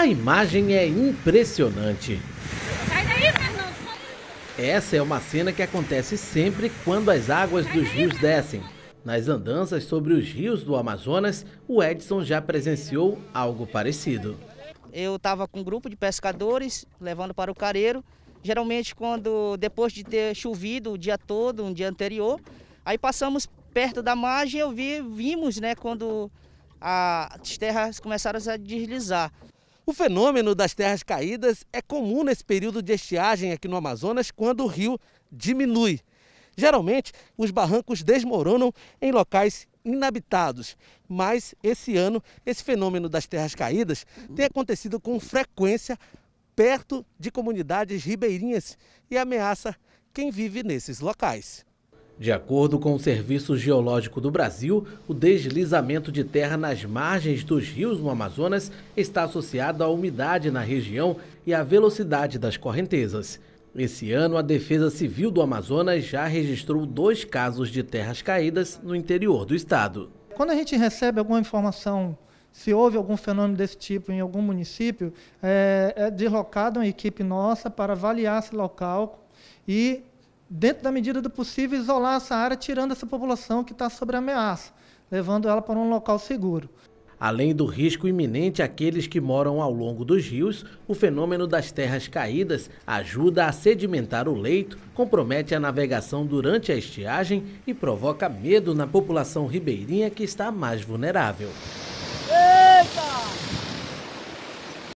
A imagem é impressionante. Essa é uma cena que acontece sempre quando as águas dos rios descem. Nas andanças sobre os rios do Amazonas, o Edson já presenciou algo parecido. Eu estava com um grupo de pescadores levando para o careiro. Geralmente, quando depois de ter chovido o dia todo, um dia anterior, aí passamos perto da margem, e vi, vimos, né, quando a, as terras começaram a deslizar. O fenômeno das terras caídas é comum nesse período de estiagem aqui no Amazonas, quando o rio diminui. Geralmente, os barrancos desmoronam em locais inabitados, mas esse ano, esse fenômeno das terras caídas tem acontecido com frequência perto de comunidades ribeirinhas e ameaça quem vive nesses locais. De acordo com o Serviço Geológico do Brasil, o deslizamento de terra nas margens dos rios no Amazonas está associado à umidade na região e à velocidade das correntezas. Esse ano, a Defesa Civil do Amazonas já registrou dois casos de terras caídas no interior do estado. Quando a gente recebe alguma informação, se houve algum fenômeno desse tipo em algum município, é, é deslocada uma equipe nossa para avaliar esse local e dentro da medida do possível, isolar essa área, tirando essa população que está sob ameaça, levando ela para um local seguro. Além do risco iminente àqueles que moram ao longo dos rios, o fenômeno das terras caídas ajuda a sedimentar o leito, compromete a navegação durante a estiagem e provoca medo na população ribeirinha que está mais vulnerável. Eita!